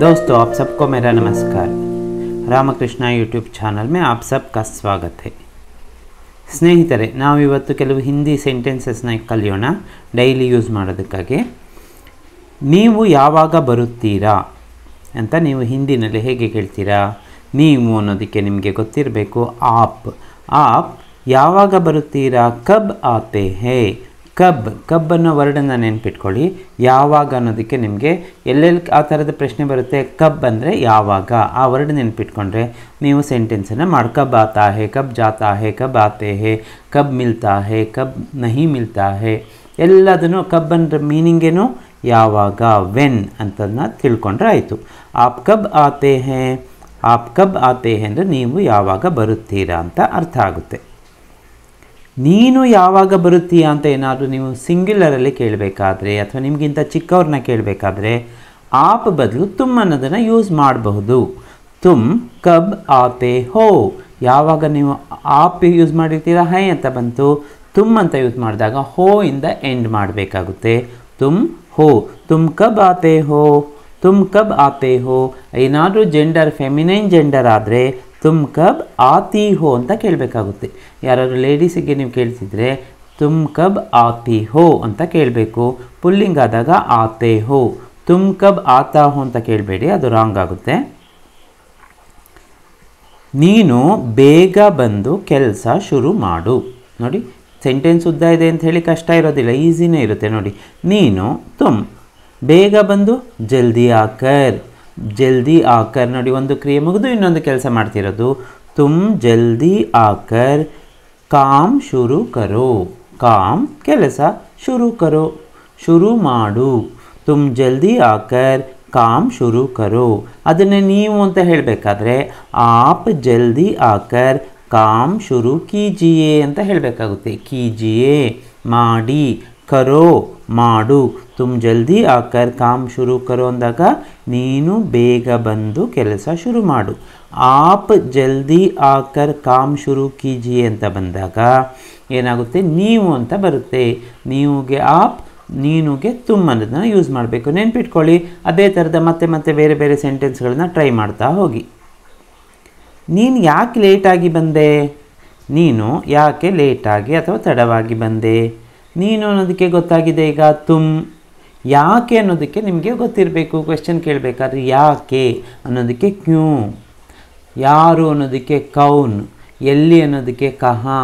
दोस्तों आप सबको मेरा नमस्कार ರಾಮಕೃಷ್ಣ ಯೂಟ್ಯೂಬ್ ಚಾನಲ್ ಮೇ ಆಪ್ ಸಬ್ಕಾ ಸ್ವಾಗತ ಹೇ ಸ್ನೇಹಿತರೆ ನಾವಿವತ್ತು ಕೆಲವು ಹಿಂದಿ ಸೆಂಟೆನ್ಸಸ್ನ ಕಲಿಯೋಣ ಡೈಲಿ ಯೂಸ್ ಮಾಡೋದಕ್ಕಾಗಿ ನೀವು ಯಾವಾಗ ಬರುತ್ತೀರಾ ಅಂತ ನೀವು ಹಿಂದಿನಲ್ಲಿ ಹೇಗೆ ಕೇಳ್ತೀರಾ ನೀವು ಅನ್ನೋದಕ್ಕೆ ನಿಮಗೆ ಗೊತ್ತಿರಬೇಕು ಆಪ್ ಆಪ್ ಯಾವಾಗ ಬರುತ್ತೀರಾ ಕಬ್ ಆಪೆ ಹೇ ಕಬ್ ಕಬ್ ಅನ್ನೋ ವರ್ಡನ್ನು ನೆನ್ಪಿಟ್ಕೊಳ್ಳಿ ಯಾವಾಗ ಅನ್ನೋದಕ್ಕೆ ನಿಮಗೆ ಎಲ್ಲೆಲ್ಲಿ ಆ ಥರದ ಪ್ರಶ್ನೆ ಬರುತ್ತೆ ಕಬ್ ಅಂದರೆ ಯಾವಾಗ ಆ ವರ್ಡ್ ನೆನ್ಪಿಟ್ಕೊಂಡ್ರೆ ನೀವು ಸೆಂಟೆನ್ಸನ್ನು ಮಾಡಿ ಕಬ್ ಆತಾ ಹೇ ಕಬ್ ಜಾತಾ ಹೇ ಕಬ್ ಆತೆ ಹೇ ಕಬ್ ಮಿಲ್ತಾ ಹೇ ಕಬ್ ನಹಿ ಮಿಲ್ತಾ ಹೇ ಎಲ್ಲದನ್ನು ಕಬ್ ಅಂದ್ರೆ ಮೀನಿಂಗೇನು ಯಾವಾಗ ವೆನ್ ಅಂತದನ್ನ ತಿಳ್ಕೊಂಡ್ರೆ ಆಯಿತು ಆಪ್ ಕಬ್ ಆತೆ ಹೇ ಆಪ್ ಕಬ್ ಆತೆ ಹೇ ಅಂದರೆ ನೀವು ಯಾವಾಗ ಬರುತ್ತೀರಾ ಅಂತ ಅರ್ಥ ಆಗುತ್ತೆ ನೀನು ಯಾವಾಗ ಬರುತ್ತೀಯ ಅಂತ ಏನಾದರೂ ನೀವು ಸಿಂಗ್ಯುಲರಲ್ಲಿ ಕೇಳಬೇಕಾದ್ರೆ ಅಥವಾ ನಿಮಗಿಂತ ಚಿಕ್ಕವ್ರನ್ನ ಕೇಳಬೇಕಾದ್ರೆ ಆಪ್ ಬದಲು ತುಮ್ ಅನ್ನೋದನ್ನು ಯೂಸ್ ಮಾಡಬಹುದು ತುಮ್ ಕಬ್ ಆತೆ ಹೋ ಯಾವಾಗ ನೀವು ಆಪ್ ಯೂಸ್ ಮಾಡಿರ್ತೀರಾ ಹೈ ಅಂತ ಬಂತು ತುಮ್ ಅಂತ ಯೂಸ್ ಮಾಡಿದಾಗ ಹೋ ಇಂದ ಎಂಡ್ ಮಾಡಬೇಕಾಗುತ್ತೆ ತುಮ್ ಹೋ ತುಮ್ ಕಬ್ ಆತೆ ಹೋ ತುಮ್ ಕಬ್ ಆಪೆ ಹೋ ಏನಾದರೂ ಜೆಂಡರ್ ಫೆಮಿನೈನ್ ಜೆಂಡರ್ ಆದರೆ ತುಮ್ ಕಬ್ ಆತಿ ಹೋ ಅಂತ ಕೇಳಬೇಕಾಗುತ್ತೆ ಯಾರಾದರೂ ಲೇಡೀಸಿಗೆ ನೀವು ಕೇಳ್ತಿದ್ರೆ ತುಮ್ ಕಬ್ ಆತಿ ಹೋ ಅಂತ ಕೇಳಬೇಕು ಪುಲ್ಲಿಂಗ್ ಆದಾಗ ಆತೆ ಹೋ ತುಮ್ ಕಬ್ ಆತ ಹೋ ಅಂತ ಕೇಳಬೇಡಿ ಅದು ರಾಂಗ್ ಆಗುತ್ತೆ ನೀನು ಬೇಗ ಬಂದು ಕೆಲಸ ಶುರು ಮಾಡು ನೋಡಿ ಸೆಂಟೆನ್ಸ್ ಉದ್ದ ಇದೆ ಅಂತ ಹೇಳಿ ಕಷ್ಟ ಇರೋದಿಲ್ಲ ಈಸಿನೇ ಇರುತ್ತೆ ನೋಡಿ ನೀನು ತುಮ್ ಬೇಗ ಬಂದು ಜಲ್ದಿ ಆಕರ್ ಜಲ್ದಿ ಆಕರ್ ನೋಡಿ ಒಂದು ಕ್ರಿಯೆ ಮುಗಿದು ಇನ್ನೊಂದು ಕೆಲಸ ಮಾಡ್ತಿರೋದು ತುಮ್ ಜಲ್ದಿ ಆಕರ್ ಕಾಮ್ ಶುರು ಕರೋ ಕಾಮ್ ಕೆಲಸ ಶುರು ಕರೋ ಶುರು ಮಾಡು ತುಮ್ ಜಲ್ದಿ ಆಕರ್ ಕಾಮ್ ಶುರು ಕರೋ ಅದನ್ನು ನೀವು ಅಂತ ಹೇಳಬೇಕಾದ್ರೆ ಆಪ್ ಜಲ್ದಿ ಆಕರ್ ಕಾಮ್ ಶುರು ಕೀಜಿಯೇ ಅಂತ ಹೇಳಬೇಕಾಗುತ್ತೆ ಕೀಜಿಯೇ ಮಾಡಿ ಕರೋ ಮಾಡು ತುಮ್ ಜಲ್ದಿ ಆಕರ್ ಕಾಮ್ ಶುರು ಕರೋ ಅಂದಾಗ ನೀನು ಬೇಗ ಬಂದು ಕೆಲಸ ಶುರು ಮಾಡು ಆಪ್ ಜಲ್ದಿ ಆಕರ್ ಕಾಮ್ ಶುರು ಕೀಜಿ ಅಂತ ಬಂದಾಗ ಏನಾಗುತ್ತೆ ನೀವು ಅಂತ ಬರುತ್ತೆ ನೀವುಗೆ ಆಪ್ ನೀನುಗೆ ತುಮ್ ಅನ್ನೋದನ್ನ ಯೂಸ್ ಮಾಡಬೇಕು ನೆನ್ಪಿಟ್ಕೊಳ್ಳಿ ಅದೇ ಥರದ ಮತ್ತೆ ಮತ್ತೆ ಬೇರೆ ಬೇರೆ ಸೆಂಟೆನ್ಸ್ಗಳನ್ನ ಟ್ರೈ ಮಾಡ್ತಾ ಹೋಗಿ ನೀನು ಯಾಕೆ ಲೇಟಾಗಿ ಬಂದೆ ನೀನು ಯಾಕೆ ಲೇಟಾಗಿ ಅಥವಾ ತಡವಾಗಿ ಬಂದೆ ನೀನು ಅನ್ನೋದಕ್ಕೆ ಗೊತ್ತಾಗಿದೆ ಈಗ ತುಮ್ ಯಾಕೆ ಅನ್ನೋದಕ್ಕೆ ನಿಮಗೆ ಗೊತ್ತಿರಬೇಕು ಕ್ವೆಶನ್ ಕೇಳಬೇಕಾದ್ರೆ ಯಾಕೆ ಅನ್ನೋದಕ್ಕೆ ಕ್ಯೂ ಯಾರು ಅನ್ನೋದಕ್ಕೆ ಕೌನ್ ಎಲ್ಲಿ ಅನ್ನೋದಕ್ಕೆ ಕಹಾ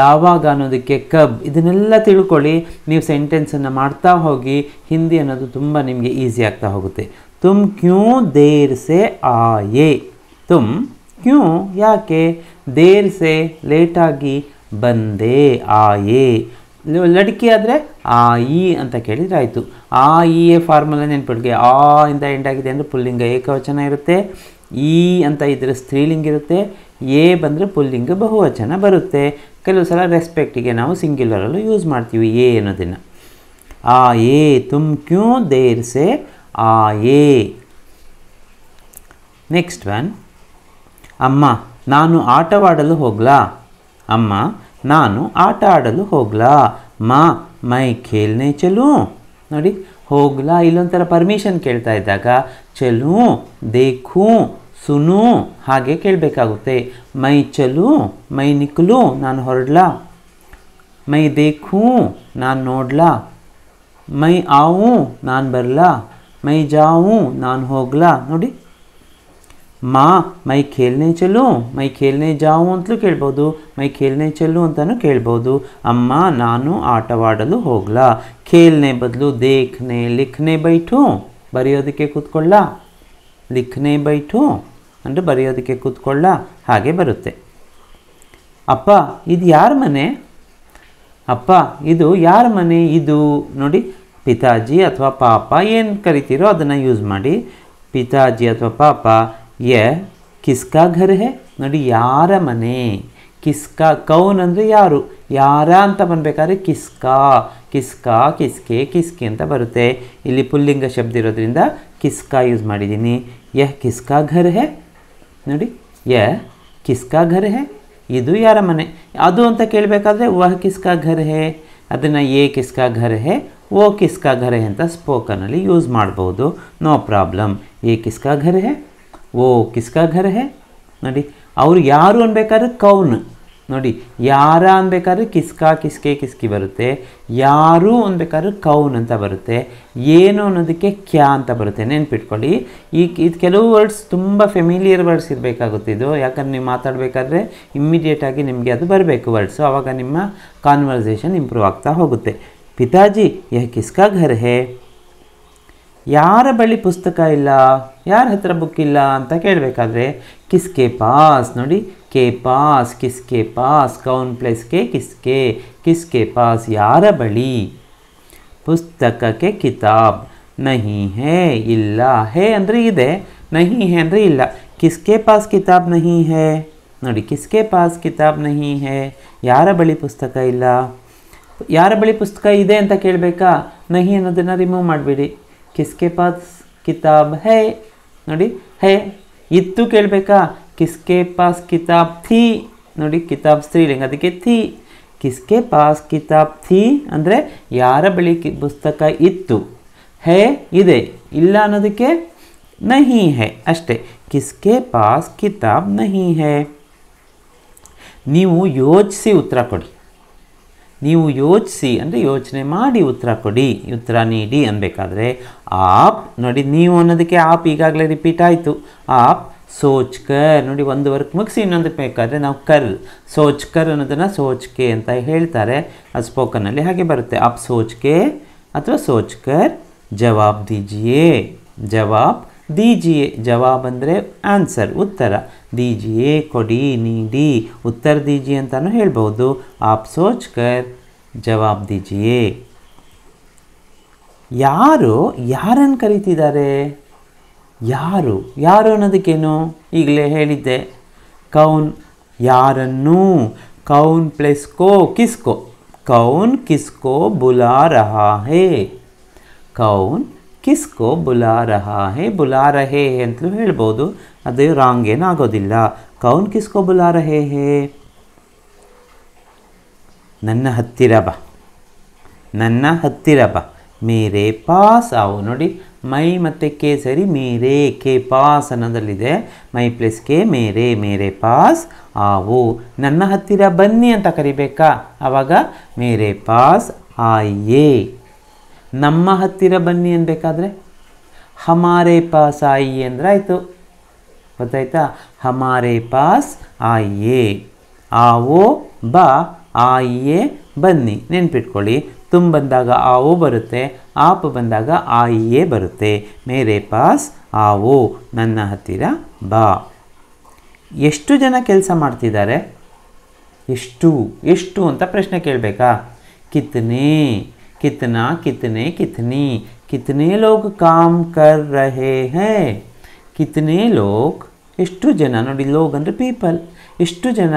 ಯಾವಾಗ ಅನ್ನೋದಕ್ಕೆ ಕಬ್ ಇದನ್ನೆಲ್ಲ ತಿಳ್ಕೊಳ್ಳಿ ನೀವು ಸೆಂಟೆನ್ಸನ್ನು ಮಾಡ್ತಾ ಹೋಗಿ ಹಿಂದಿ ಅನ್ನೋದು ತುಂಬ ನಿಮಗೆ ಈಸಿ ಆಗ್ತಾ ಹೋಗುತ್ತೆ ತುಮ್ ಕ್ಯೂ ದೇರ್ಸೆ ಆಯೇ ಆಯೆ ತುಮ್ ಕ್ಯೂ ಯಾಕೆ ದೇರ್ಸೆ ಲೇಟಾಗಿ ಬಂದೆ ಆಯೆ ನೀವು ಆದರೆ ಆ ಇ ಅಂತ ಕೇಳಿದರೆ ಆಯಿತು ಆ ಇ ಎ ಫಾರ್ಮುಲಾ ನೆನ್ಪಿಡ್ಗೆ ಆ ಇಂದ ಎಂಡಾಗಿದೆ ಅಂದರೆ ಪುಲ್ಲಿಂಗ ಏಕವಚನ ಇರುತ್ತೆ ಈ ಅಂತ ಇದ್ದರೆ ಸ್ತ್ರೀಲಿಂಗ ಇರುತ್ತೆ ಎ ಬಂದರೆ ಪುಲ್ಲಿಂಗ ಬಹುವಚನ ಬರುತ್ತೆ ಕೆಲವು ಸಲ ರೆಸ್ಪೆಕ್ಟಿಗೆ ನಾವು ಸಿಂಗ್ಯುಲರಲ್ಲೂ ಯೂಸ್ ಮಾಡ್ತೀವಿ ಎ ಅನ್ನೋದನ್ನು ಆ ಎ ತುಮ್ ಕ್ಯೂ ದೇರ್ಸೆ ಆ ಎ ನೆಕ್ಸ್ಟ್ ಒನ್ ಅಮ್ಮ ನಾನು ಆಟವಾಡಲು ಹೋಗ್ಲಾ ಅಮ್ಮ ನಾನು ಆಟ ಆಡಲು ಹೋಗ್ಲಾ ಮಾ ಮೈ ಖೇಲ್ನೆ ಚಲೂ ನೋಡಿ ಹೋಗ್ಲಾ ಇಲ್ಲೊಂಥರ ಪರ್ಮಿಷನ್ ಕೇಳ್ತಾ ಇದ್ದಾಗ ಚಲು ದೇಖು ಸುನು ಹಾಗೆ ಕೇಳಬೇಕಾಗುತ್ತೆ ಮೈ ಚಲು ಮೈ ನಿಕ್ಲು ನಾನು ಹೊರಡ್ಲಾ ಮೈ ದೇಖು ನಾನು ನೋಡ್ಲಾ ಮೈ ಆವು ನಾನು ಬರಲಾ ಮೈ ಜಾವು ನಾನು ಹೋಗ್ಲಾ ನೋಡಿ ಮಾ ಮೈ ಖೇಲ್ನೆ ಚೆಲ್ಲು ಮೈ ಖೇಲ್ನೆ ಜಾವು ಅಂತಲೂ ಕೇಳ್ಬೋದು ಮೈ ಖೇಲ್ನೆ ಚೆಲ್ಲು ಅಂತಲೂ ಕೇಳ್ಬೋದು ಅಮ್ಮ ನಾನು ಆಟವಾಡಲು ಹೋಗ್ಲ ಖೇಲ್ನೆ ಬದಲು ದೇಖ್ನೆ ಲಿಖ್ನೆ ಬೈಠು ಬರೆಯೋದಕ್ಕೆ ಕೂತ್ಕೊಳ್ಳ ಲಿಖ್ನೆ ಬೈಠು ಅಂದರೆ ಬರೆಯೋದಕ್ಕೆ ಕೂತ್ಕೊಳ್ಳ ಹಾಗೆ ಬರುತ್ತೆ ಅಪ್ಪ ಇದು ಯಾರ ಮನೆ ಅಪ್ಪ ಇದು ಯಾರ ಮನೆ ಇದು ನೋಡಿ ಪಿತಾಜಿ ಅಥವಾ ಪಾಪ ಏನು ಕರಿತೀರೋ ಅದನ್ನು ಯೂಸ್ ಮಾಡಿ ಪಿತಾಜಿ ಅಥವಾ ಪಾಪ ಯ ಕಿಸ್ಕಾ ಘರ್ ಹೇ ನೋಡಿ ಯಾರ ಮನೆ ಕಿಸ್ಕಾ ಕೌನ್ ಅಂದರೆ ಯಾರು ಯಾರ ಅಂತ ಬನ್ಬೇಕಾದ್ರೆ ಕಿಸ್ಕಾ ಕಿಸ್ಕಾ ಕಿಸ್ಕೆ ಕಿಸ್ಕೆ ಅಂತ ಬರುತ್ತೆ ಇಲ್ಲಿ ಪುಲ್ಲಿಂಗ ಶಬ್ದ ಇರೋದ್ರಿಂದ ಕಿಸ್ಕಾ ಯೂಸ್ ಮಾಡಿದ್ದೀನಿ ಯ ಕಿಸ್ಕಾ ಘರ್ ಹೇ ನೋಡಿ ಯ ಕಿಸ್ಕಾ ಘರ್ ಹೇ ಇದು ಯಾರ ಮನೆ ಅದು ಅಂತ ಕೇಳಬೇಕಾದ್ರೆ ವಹ ಕಿಸ್ಕಾ ಘರ್ ಹೇ ಅದನ್ನು ಎ ಕಿಸ್ಕಾ ಘರ್ ಹೇ ಓ ಕಿಸ್ಕಾ ಘರ್ ಹೇ ಅಂತ ಸ್ಪೋಕನಲ್ಲಿ ಯೂಸ್ ಮಾಡ್ಬೋದು ನೋ ಪ್ರಾಬ್ಲಮ್ ಎ ಕಿಸ್ಕಾ ಘರ್ ಹೇ ಓ ಕಿಸ್ಕಾ ಘರ್ಹೆ ಹೇ ನೋಡಿ ಅವರು ಯಾರು ಅನ್ಬೇಕಾದ್ರೆ ಕೌನ್ ನೋಡಿ ಯಾರ ಅನ್ಬೇಕಾದ್ರೆ ಕಿಸ್ಕಾ ಕಿಸ್ಕೆ ಕಿಸ್ಕಿ ಬರುತ್ತೆ ಯಾರು ಅನ್ಬೇಕಾದ್ರೆ ಕೌನ್ ಅಂತ ಬರುತ್ತೆ ಏನು ಅನ್ನೋದಕ್ಕೆ ಕ್ಯಾ ಅಂತ ಬರುತ್ತೆ ನೆನ್ಪಿಟ್ಕೊಳ್ಳಿ ಈ ಇದು ಕೆಲವು ವರ್ಡ್ಸ್ ತುಂಬ ಫೆಮಿಲಿಯರ್ ವರ್ಡ್ಸ್ ಇರಬೇಕಾಗುತ್ತೆ ಇದು ಯಾಕಂದ್ರೆ ನೀವು ಮಾತಾಡಬೇಕಾದ್ರೆ ಇಮ್ಮಿಡಿಯೇಟಾಗಿ ನಿಮಗೆ ಅದು ಬರಬೇಕು ವರ್ಡ್ಸು ಆವಾಗ ನಿಮ್ಮ ಕಾನ್ವರ್ಸೇಷನ್ ಇಂಪ್ರೂವ್ ಆಗ್ತಾ ಹೋಗುತ್ತೆ ಪಿತಾಜಿ ಯಾ ಕಿಸ್ಕಾ ಘರ್ ಹೇ ಯಾರ ಬಳಿ ಪುಸ್ತಕ ಇಲ್ಲ ಯಾರ ಹತ್ರ ಬುಕ್ ಇಲ್ಲ ಅಂತ ಕೇಳಬೇಕಾದ್ರೆ ಕಿಸ್ಕೆ ಪಾಸ್ ನೋಡಿ ಕೆ ಪಾಸ್ ಕಿಸ್ಕೆ ಪಾಸ್ ಕೌನ್ ಪ್ಲೇಸ್ ಕೆ ಕಿಸ್ಕೆ ಕಿಸ್ಕೆ ಪಾಸ್ ಯಾರ ಬಳಿ ಪುಸ್ತಕಕ್ಕೆ ಕಿತಾಬ್ ನಹಿ ಹೇ ಇಲ್ಲ ಹೇ ಅಂದರೆ ಇದೆ ನಹಿ ಹೇ ಅಂದರೆ ಇಲ್ಲ ಕಿಸ್ಕೆ ಪಾಸ್ ಕಿತಾಬ್ ನಹಿ ಹೇ ನೋಡಿ ಕಿಸ್ಕೆ ಪಾಸ್ ಕಿತಾಬ್ ನಹಿ ಹೇ ಯಾರ ಬಳಿ ಪುಸ್ತಕ ಇಲ್ಲ ಯಾರ ಬಳಿ ಪುಸ್ತಕ ಇದೆ ಅಂತ ಕೇಳಬೇಕಾ ನಹಿ ಅನ್ನೋದನ್ನು ರಿಮೂವ್ ಮಾಡಿಬಿಡಿ किसके पास किताब है नोड़ी है इतू किसके पास किताब थी नोड़ी किताब स्त्रीलिंग अदे थी किसके पास किताब थी अरे यार बड़ी कि पुस्तक इतू है इे इला नहीं है अस्टे किसके पास किताब नहीं है नहीं योच उत्तर कोड़ी ನೀವು ಯೋಚಿಸಿ ಅಂದರೆ ಯೋಚನೆ ಮಾಡಿ ಉತ್ತರ ಕೊಡಿ ಉತ್ತರ ನೀಡಿ ಅನ್ಬೇಕಾದ್ರೆ ಆಪ್ ನೋಡಿ ನೀವು ಅನ್ನೋದಕ್ಕೆ ಆಪ್ ಈಗಾಗಲೇ ರಿಪೀಟ್ ಆಯಿತು ಆಪ್ ಸೋಚ್ಕರ್ ನೋಡಿ ಒಂದು ವರ್ಕ್ ಮುಗಿಸಿ ಇನ್ನೊಂದಕ್ಕೆ ಬೇಕಾದರೆ ನಾವು ಕರ್ ಸೋಚ್ಕರ್ ಅನ್ನೋದನ್ನು ಸೋಚ್ಕೆ ಅಂತ ಹೇಳ್ತಾರೆ ಆ ಸ್ಪೋಕನಲ್ಲಿ ಹಾಗೆ ಬರುತ್ತೆ ಆಪ್ ಸೋಚ್ಕೆ ಅಥವಾ ಸೋಚ್ಕರ್ ಜವಾಬ್ ದೀಜಿಯೇ ಜವಾಬ್ ಎ ಜವಾಬ್ ಅಂದರೆ ಆನ್ಸರ್ ಉತ್ತರ ಎ ಕೊಡಿ ನೀಡಿ ಉತ್ತರ ದೀಜಿ ಅಂತಲೂ ಹೇಳ್ಬೋದು ಆಪ್ ಸೋಚ್ ಕರ್ ಜವಾಬ್ ಯಾರು ಯಾರನ್ನು ಕರೀತಿದ್ದಾರೆ ಯಾರು ಯಾರು ಅನ್ನೋದಕ್ಕೇನು ಈಗಲೇ ಹೇಳಿದ್ದೆ ಕೌನ್ ಯಾರನ್ನು ಕೌನ್ ಪ್ಲಸ್ ಕೋ ಕಿಸ್ಕೋ ಕೌನ್ ಕಿಸ್ಕೋ ಬುಲಾ ಹೇ ಕೌನ್ ಕಿಸ್ಕೋ ಬುಲಾರಹ ಹೇ ಬುಲಾರಹೇ ಅಂತಲೂ ಹೇಳ್ಬೋದು ಅದು ರಾಂಗ್ ಏನಾಗೋದಿಲ್ಲ ಕೌನ್ ಕಿಸ್ಕೋ ಬುಲಾರಹೇ ಹೇ ನನ್ನ ಹತ್ತಿರ ಬಾ ನನ್ನ ಹತ್ತಿರ ಬ ಮೇರೆ ಪಾಸ್ ಆವು ನೋಡಿ ಮೈ ಮತ್ತು ಕೆ ಸರಿ ಮೇರೆ ಕೆ ಪಾಸ್ ಅನ್ನೋದಲ್ಲಿದೆ ಮೈ ಪ್ಲಸ್ ಕೆ ಮೇರೆ ಮೇರೆ ಪಾಸ್ ಆವು ನನ್ನ ಹತ್ತಿರ ಬನ್ನಿ ಅಂತ ಕರಿಬೇಕಾ ಆವಾಗ ಮೇರೆ ಪಾಸ್ ಆಯೇ ನಮ್ಮ ಹತ್ತಿರ ಬನ್ನಿ ಅನ್ಬೇಕಾದ್ರೆ ಹಮಾರೆ ಪಾಸ್ ಆಯಿ ಅಂದ್ರೆ ಆಯಿತು ಗೊತ್ತಾಯ್ತಾ ಹಮಾರೆ ಪಾಸ್ ಆಯಿಯೇ ಆವೋ ಬಾ ಆಯಿಯೇ ಬನ್ನಿ ನೆನ್ಪಿಟ್ಕೊಳ್ಳಿ ತುಂಬ ಬಂದಾಗ ಓ ಬರುತ್ತೆ ಆಪ್ ಬಂದಾಗ ಆಯಿಯೇ ಬರುತ್ತೆ ಮೇರೆ ಪಾಸ್ ಓ ನನ್ನ ಹತ್ತಿರ ಬಾ ಎಷ್ಟು ಜನ ಕೆಲಸ ಮಾಡ್ತಿದ್ದಾರೆ ಎಷ್ಟು ಎಷ್ಟು ಅಂತ ಪ್ರಶ್ನೆ ಕೇಳಬೇಕಾ ಕಿತ್ತನೇ कितना कितने कितनी कितने ಲೋಕ್ ಕಾಮ್ कर रहे हैं कितने ಎಷ್ಟು ಜನ ನೋಡಿ ಲೋಗ್ ಅಂದರೆ ಪೀಪಲ್ ಎಷ್ಟು ಜನ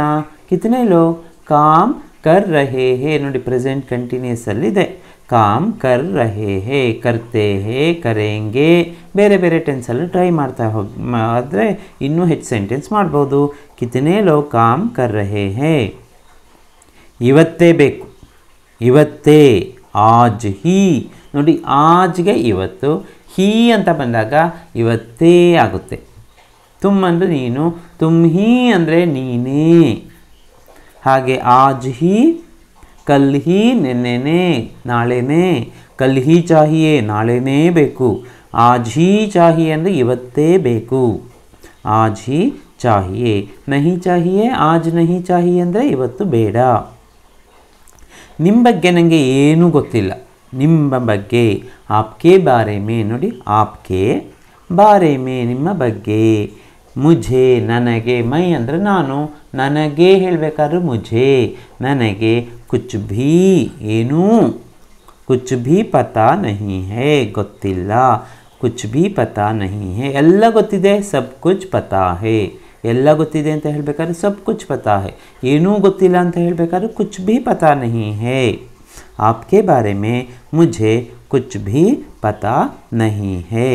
ಕಿತನೆ ಲೋ ಕಾಮ್ ಕರ್ ರಹೇ ಹೇ ನೋಡಿ ಪ್ರೆಸೆಂಟ್ ಕಂಟಿನ್ಯೂಸ್ ಅಲ್ಲಿದೆ ಕಾಮ್ ಕರ್ ರಹೇ ಹೇ ಕರ್ತೆ ಹೇ ಕರೆಂಗೆ ಬೇರೆ ಬೇರೆ ಟೆನ್ಸಲ್ಲಿ ಟ್ರೈ ಮಾಡ್ತಾ ಹೋಗಿ ಆದರೆ ಇನ್ನೂ ಹೆಚ್ಚು ಸೆಂಟೆನ್ಸ್ ಮಾಡ್ಬೋದು ಕಿತನೆ ಲೋಗ್ ಕಾಮ್ ಕರ್ ರಹೇ ಹೇ ಇವತ್ತೇ ಬೇಕು ಇವತ್ತೇ ಆಜ್ ಹಿ ನೋಡಿ ಆಜ್ಗೆ ಇವತ್ತು ಹೀ ಅಂತ ಬಂದಾಗ ಇವತ್ತೇ ಆಗುತ್ತೆ ತುಮ್ ಅಂದರೆ ನೀನು ತುಮ್ ಹಿ ಅಂದರೆ ನೀನೇ ಹಾಗೆ ಆಜ್ ಹಿ ಕಲ್ ಹಿ ನೆನ್ನೆನೇ ನಾಳೆನೇ ಕಲ್ ಹಿ ಚಾಹಿಯೇ ನಾಳೆನೇ ಬೇಕು ಆಜ್ ಹಿ ಚಾಹಿ ಅಂದರೆ ಇವತ್ತೇ ಬೇಕು ಆಜ್ ಹಿ ಚಾಹಿಯೇ ನಹಿ ಚಾಹಿಯೇ ಆಜ್ ನಹಿ ಚಾಹಿ ಅಂದರೆ ಇವತ್ತು ಬೇಡ ನಿಮ್ಮ ಬಗ್ಗೆ ನನಗೆ ಏನೂ ಗೊತ್ತಿಲ್ಲ ನಿಮ್ಮ ಬಗ್ಗೆ ಆಪ್ಕೆ ಬಾರೆ ಮೇ ನೋಡಿ ಆಪ್ಕೆ ಬಾರೆ ಮೇ ನಿಮ್ಮ ಬಗ್ಗೆ ಮುಜೆ ನನಗೆ ಮೈ ಅಂದರೆ ನಾನು ನನಗೆ ಹೇಳಬೇಕಾದ್ರೆ ಮುಜೆ ನನಗೆ ಕುಚ್ ಭೀ ಏನೂ ಕುಚ್ ಭೀ ಪತಾ ನಹಿ ಹೇ ಗೊತ್ತಿಲ್ಲ ಕುಚ್ ಭೀ ಪತಾ ನಹಿ ಹೇ ಎಲ್ಲ ಗೊತ್ತಿದೆ ಸಬ್ ಕುಚ್ ಪತಾ ಹೇ ಎಲ್ಲ ಗೊತ್ತಿದೆ ಅಂತ ಹೇಳಬೇಕಾದ್ರೆ ಸಬ್ ಕುಚ್ ಪತಾ ಹೇ ಏನೂ ಗೊತ್ತಿಲ್ಲ ಅಂತ ಹೇಳಬೇಕಾದ್ರೆ ಕುಚ್ ಭೀ ಪತಾ ನಹಿ ಹೇ ಆಪ್ಕೆ ಬಾರೆ ಮೇ ಮುಜೆ ಕುಚ್ ಭೀ ಪತಾ ನಹಿ ಹೇ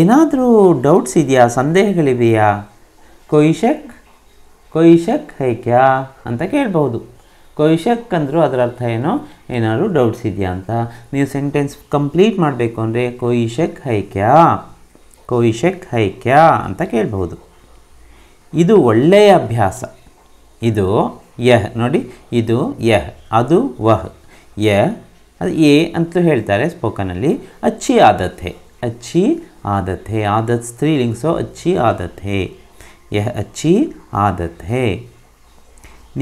ಏನಾದರೂ ಡೌಟ್ಸ್ ಇದೆಯಾ ಸಂದೇಹಗಳಿವೆಯಾ ಕೊಯ್ಶಕ್ ಕೊಯ್ಶಕ್ ಹೇ ಕ್ಯಾ ಅಂತ ಕೇಳ್ಬೋದು ಶಕ್ ಅಂದರೂ ಅದರ ಅರ್ಥ ಏನೋ ಏನಾದರೂ ಡೌಟ್ಸ್ ಇದೆಯಾ ಅಂತ ನೀವು ಸೆಂಟೆನ್ಸ್ ಕಂಪ್ಲೀಟ್ ಮಾಡಬೇಕು ಅಂದರೆ ಕೊಯ್ಶಕ್ ಹೈ ಕ್ಯಾ ಕೊಯ್ಶಕ್ ಹೈ ಕ್ಯಾ ಅಂತ ಕೇಳ್ಬೋದು ಇದು ಒಳ್ಳೆಯ ಅಭ್ಯಾಸ ಇದು ಯಹ್ ನೋಡಿ ಇದು ಯಹ್ ಅದು ವಹ್ ಯ ಅದು ಎ ಅಂತಲೂ ಹೇಳ್ತಾರೆ ಸ್ಪೋಕನಲ್ಲಿ ಅಚ್ಚಿ ಆದತ್ತೆ ಅಚ್ಚಿ ಆದತೆ ಆದತ್ ಸೊ ಅಚ್ಚಿ ಆದತ್ತೆ ಯಹ್ ಅಚ್ಚಿ ಆದತ್ತೆ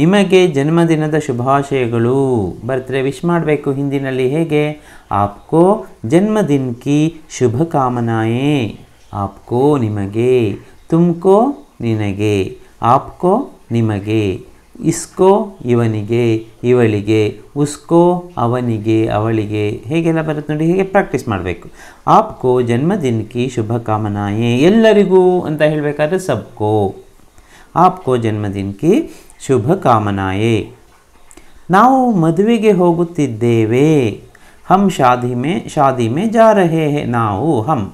ನಿಮಗೆ ಜನ್ಮದಿನದ ಶುಭಾಶಯಗಳು ಬರ್ತರೆ ವಿಶ್ ಮಾಡಬೇಕು ಹಿಂದಿನಲ್ಲಿ ಹೇಗೆ ಆಪ್ಕೋ ಜನ್ಮದಿನ ಶುಭಕಾಮನಾಯೇ ಆಪ್ಕೋ ನಿಮಗೆ ತುಮಕೋ ನಿನಗೆ ಆಪ್ಕೋ ನಿಮಗೆ ಇಸ್ಕೋ ಇವನಿಗೆ ಇವಳಿಗೆ ಉಸ್ಕೋ ಅವನಿಗೆ ಅವಳಿಗೆ ಹೇಗೆಲ್ಲ ಬರುತ್ತೆ ನೋಡಿ ಹೇಗೆ ಪ್ರಾಕ್ಟೀಸ್ ಮಾಡಬೇಕು ಆಪ್ಕೋ ಜನ್ಮದಿನಕ್ಕೆ ಶುಭಕಾಮನಾಯೇ ಎಲ್ಲರಿಗೂ ಅಂತ ಹೇಳಬೇಕಾದ್ರೆ ಸಬ್ಕೋ ಆಪ್ಕೋ ಜನ್ಮದಿನಕ್ಕೆ ಶುಭಕಾಮನಾಯೇ ನಾವು ಮದುವೆಗೆ ಹೋಗುತ್ತಿದ್ದೇವೆ ಹಮ್ ಶಾದಿಮೆ ಶಾದಿಮೆ ಶಾದಿ ಹೇ ನಾವು ಹಮ್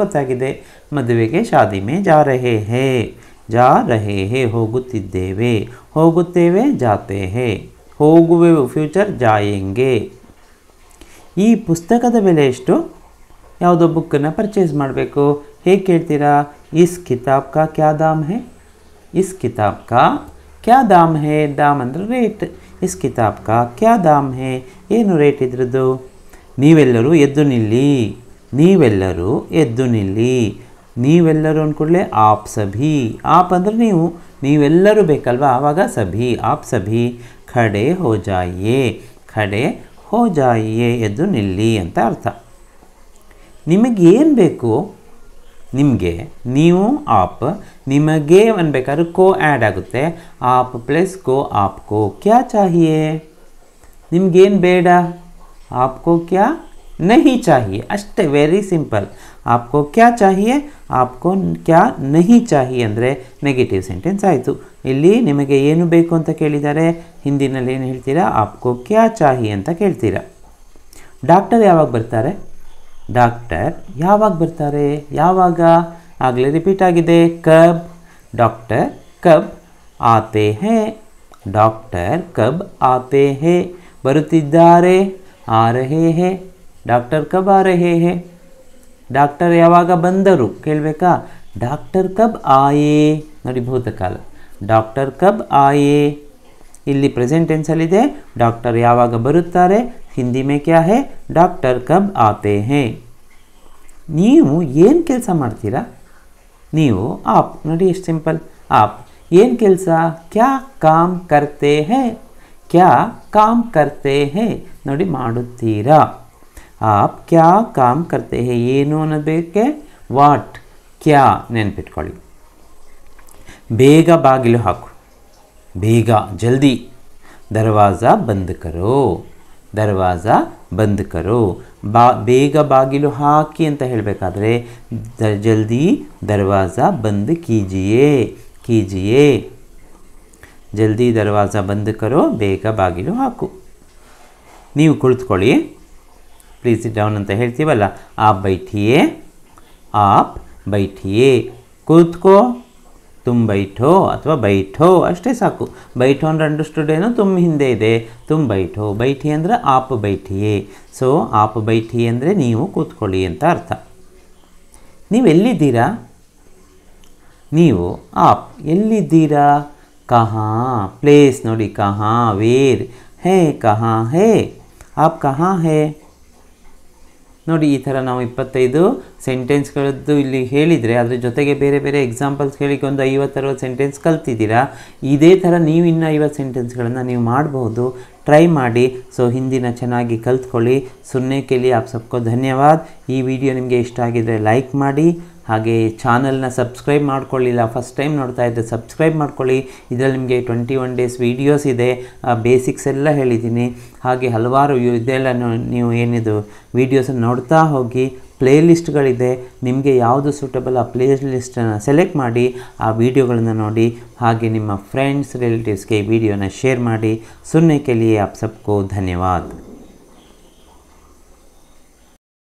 ಗೊತ್ತಾಗಿದೆ ಮದುವೆಗೆ ಶಾದಿಮೆ ಮೇ ಹೇ ಜಾ ರಹೇ ಹೇ ಹೋಗುತ್ತಿದ್ದೇವೆ ಹೋಗುತ್ತೇವೆ ಜಾತೆ ಹೇ ಹೋಗುವೆವು ಫ್ಯೂಚರ್ ಜಾಯೆಂಗೆ ಈ ಪುಸ್ತಕದ ಬೆಲೆ ಎಷ್ಟು ಯಾವುದೋ ಬುಕ್ಕನ್ನು ಪರ್ಚೇಸ್ ಮಾಡಬೇಕು ಹೇಗೆ ಕೇಳ್ತೀರಾ ಇಸ್ ಕಿತಾಬ್ ಕಾ ಕ್ಯಾ ದಾಮ್ ಹೇ ಇಸ್ ಕಿತಾಬ್ ಕಾ ಕ್ಯಾ ದಾಮ್ ಹೇ ದಾಮ್ ಅಂದರೆ ರೇಟ್ ಇಸ್ ಕಿತಾಬ್ ಕಾ ಕ್ಯಾ ದಾಮ್ ಹೇ ಏನು ರೇಟ್ ಇದ್ರದ್ದು ನೀವೆಲ್ಲರೂ ಎದ್ದು ನಿಲ್ಲಿ ನೀವೆಲ್ಲರೂ ಎದ್ದು ನಿಲ್ಲಿ ನೀವೆಲ್ಲರೂ ಅಂದ್ಕೂಡಲೇ ಆಪ್ ಸಭಿ ಆಪ್ ಅಂದರೆ ನೀವು ನೀವೆಲ್ಲರೂ ಬೇಕಲ್ವಾ ಆವಾಗ ಸಭಿ ಆಪ್ ಸಭಿ ಖಡೆ ಹೋಜಾಯೇ ಖಡೆ ಹೋಜಾಯೇ ಎದ್ದು ನಿಲ್ಲಿ ಅಂತ ಅರ್ಥ ನಿಮಗೇನು ಬೇಕು ನಿಮಗೆ ನೀವು ಆಪ್ ನಿಮಗೆ ಅನ್ಬೇಕಾದ್ರೆ ಕೋ ಆ್ಯಡ್ ಆಗುತ್ತೆ ಆಪ್ ಪ್ಲಸ್ ಕೋ ಆಪ್ ಕೋ ಕ್ಯಾ ಚಾಹಿಯೇ ನಿಮಗೇನು ಬೇಡ ಆಪ್ ಕೋ ಕ್ಯಾ नहीं चाहिए ಅಷ್ಟೇ ವೆರಿ ಸಿಂಪಲ್ आपको क्या चाहिए आपको ಕ್ಯಾ ನಹಿ चाहिए ಅಂದರೆ ನೆಗೆಟಿವ್ ಸೆಂಟೆನ್ಸ್ ಆಯಿತು ಇಲ್ಲಿ ನಿಮಗೆ ಏನು ಬೇಕು ಅಂತ ಕೇಳಿದ್ದಾರೆ ಹಿಂದಿನಲ್ಲಿ ಏನು ಹೇಳ್ತೀರಾ ಆಪ್ಕೋ ಕ್ಯಾ ಚಾಹಿ ಅಂತ ಕೇಳ್ತೀರಾ ಡಾಕ್ಟರ್ ಯಾವಾಗ ಬರ್ತಾರೆ ಡಾಕ್ಟರ್ ಯಾವಾಗ ಬರ್ತಾರೆ ಯಾವಾಗ ಆಗಲೇ ರಿಪೀಟ್ ಆಗಿದೆ ಕಬ್ ಡಾಕ್ಟರ್ ಕಬ್ ಆತೆ ಹೇ ಡಾಕ್ಟರ್ ಕಬ್ ಆತೆ ಹೇ ಬರುತ್ತಿದ್ದಾರೆ ಆ डॉक्टर कब आ रहे हैं डॉक्टर ಯಾವಾಗ ಬಂದರು ಕೇಳಬೇಕಾ ڈاکٹر कब आए ನಲ್ಲಿ ಭೂತ ಕಾಲ ڈاکٹر कब आए ಇಲ್ಲಿ ಪ್ರೆಸೆಂಟ್ ಟೆನ್ಸ್ ಅಲ್ಲಿ ಇದೆ ಡಾಕ್ಟರ್ ಯಾವಾಗ ಬರುತ್ತಾರೆ ಹಿಂದಿ ಮೇ ಕ್ಯಾ ಹೇ ಡಾಕ್ಟರ್ कब आते हैं ನೀವು ಏನು ಕೆಲಸ ಮಾಡ್ತೀರಾ ನೀವು ಆಪ್ ನೋಡಿ ಸಿಂಪಲ್ ಆಪ್ ಏನು ಕೆಲಸ ಕ್ಯಾ ಕಾಮ್ کرتے ہیں ಕ್ಯಾ ಕಾಮ್ کرتے ہیں ನೋಡಿ ಮಾಡುತ್ತೀರಾ आप क्या काम करते हैं ऐन अगर वाट क्या नेपिटी बेग बु हाकु बेग जल्दी दरवाजा बंद करो दरवाजा बंद करो बेग बु हाकि अंत जल्दी दरवाजा बंद कीजिए कीजिए जल्दी दरवाजा बंद करो बेग बु हाकु नहीं कुकी ಪ್ಲೀಸ್ ಸಿಟ್ ಡೌನ್ ಅಂತ ಹೇಳ್ತೀವಲ್ಲ ಆಪ್ ಬೈಠಿಯೇ ಆಪ್ ಬೈಠಿಯೇ ಕೂತ್ಕೋ ತುಮ್ ಬೈಠೋ ಅಥವಾ ಬೈಠೋ ಅಷ್ಟೇ ಸಾಕು ಬೈಠೋ ಅಂದರೆ ಅಂಡರ್ಸ್ಟುಡೇನು ತುಮ್ ಹಿಂದೆ ಇದೆ ತುಮ್ ಬೈಠೋ ಬೈಠಿ ಅಂದರೆ ಆಪ್ ಬೈಠಿಯೇ ಸೊ ಆಪ್ ಬೈಠಿ ಅಂದರೆ ನೀವು ಕೂತ್ಕೊಳ್ಳಿ ಅಂತ ಅರ್ಥ ನೀವೆಲ್ಲಿದ್ದೀರಾ ನೀವು ಆಪ್ ಎಲ್ಲಿದ್ದೀರಾ ಕಹಾ ಪ್ಲೇಸ್ ನೋಡಿ ಕಹಾ ವೇರ್ ಹೇ ಕಹಾ ಹೇ ಆಪ್ ಕಹಾ ಹೇ ನೋಡಿ ಈ ಥರ ನಾವು ಇಪ್ಪತ್ತೈದು ಸೆಂಟೆನ್ಸ್ಗಳದ್ದು ಇಲ್ಲಿ ಹೇಳಿದರೆ ಅದ್ರ ಜೊತೆಗೆ ಬೇರೆ ಬೇರೆ ಎಕ್ಸಾಂಪಲ್ಸ್ ಹೇಳಿಕ್ಕೆ ಒಂದು ಐವತ್ತರವತ್ತು ಸೆಂಟೆನ್ಸ್ ಕಲ್ತಿದ್ದೀರಾ ಇದೇ ಥರ ನೀವು ಇನ್ನೂ ಐವತ್ತು ಸೆಂಟೆನ್ಸ್ಗಳನ್ನು ನೀವು ಮಾಡಬಹುದು ಟ್ರೈ ಮಾಡಿ ಸೊ ಹಿಂದಿನ ಚೆನ್ನಾಗಿ ಕಲ್ತ್ಕೊಳ್ಳಿ ಸುನ್ನೆ ಕೇಳಿ ಆಪ್ ಸಬ್ಕೋ ಧನ್ಯವಾದ ಈ ವಿಡಿಯೋ ನಿಮಗೆ ಇಷ್ಟ ಆಗಿದರೆ ಲೈಕ್ ಮಾಡಿ ಹಾಗೆ ಚಾನಲ್ನ ಸಬ್ಸ್ಕ್ರೈಬ್ ಮಾಡ್ಕೊಳ್ಳಿಲ್ಲ ಫಸ್ಟ್ ಟೈಮ್ ನೋಡ್ತಾ ಇದ್ದೆ ಸಬ್ಸ್ಕ್ರೈಬ್ ಮಾಡ್ಕೊಳ್ಳಿ ಇದರಲ್ಲಿ ನಿಮಗೆ ಟ್ವೆಂಟಿ ಒನ್ ಡೇಸ್ ವೀಡಿಯೋಸ್ ಇದೆ ಬೇಸಿಕ್ಸ್ ಎಲ್ಲ ಹೇಳಿದ್ದೀನಿ ಹಾಗೆ ಹಲವಾರು ಇದೆಲ್ಲ ನೀವು ಏನಿದು ವೀಡಿಯೋಸನ್ನು ನೋಡ್ತಾ ಹೋಗಿ ಪ್ಲೇ ನಿಮಗೆ ಯಾವುದು ಸೂಟಬಲ್ ಆ ಪ್ಲೇ ಲಿಸ್ಟನ್ನು ಸೆಲೆಕ್ಟ್ ಮಾಡಿ ಆ ವೀಡಿಯೋಗಳನ್ನು ನೋಡಿ ಹಾಗೆ ನಿಮ್ಮ ಫ್ರೆಂಡ್ಸ್ ರಿಲೇಟಿವ್ಸ್ಗೆ ಈ ವಿಡಿಯೋನ ಶೇರ್ ಮಾಡಿ ಸುನ್ನೆ ಕೆಲಿಯೇ ಆಪ್ ಸಬ್ಕೋ ಧನ್ಯವಾದ